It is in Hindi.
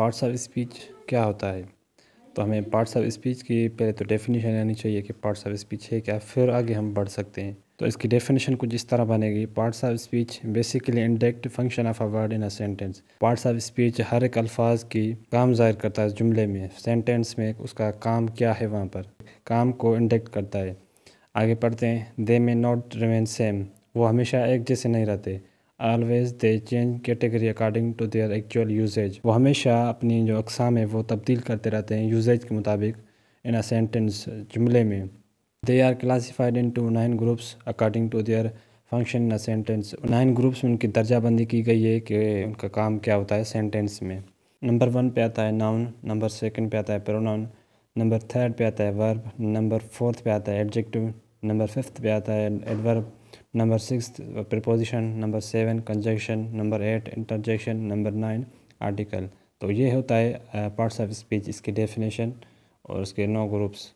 पार्ट्स ऑफ स्पीच क्या होता है तो हमें पार्ट्स ऑफ स्पीच की पहले तो डेफिनेशन आनी चाहिए कि पार्ट्स ऑफ स्पीच है क्या फिर आगे हम बढ़ सकते हैं तो इसकी डेफिनेशन कुछ इस तरह बनेगी parts of speech basically indicate function of a word in a sentence parts of speech हर एक अल्फाज की काम जाहिर करता है जुमले में सेंटेंस में उसका काम क्या है वहाँ पर काम को इंडेक्ट करता है आगे पढ़ते हैं they may not remain same वो हमेशा एक जैसे नहीं रहते always they change category according to their actual usages वो हमेशा अपनी जो अकसाम है वो तब्दील करते रहते हैं यूजेज के मुताबिक इन अ सेंटेंस जुमले में they are classified into nine groups according to their function in a sentence nine groups में उनकी दर्जाबंदी की गई है कि उनका काम क्या होता है सेंटेंस में नंबर वन पे आता है नाउन नंबर सेकेंड पे आता है प्रोनाउन नंबर थर्ड पे आता है वर्ब नंबर फोर्थ पे आता है एडजेक्टिव नंबर फिफ्थ पे आता है adverb number 6 preposition number 7 conjunction number 8 interjection number 9 article तो ये होता है पार्ट्स ऑफ स्पीच इसकी डेफिनेशन और उसके नौ ग्रुप्स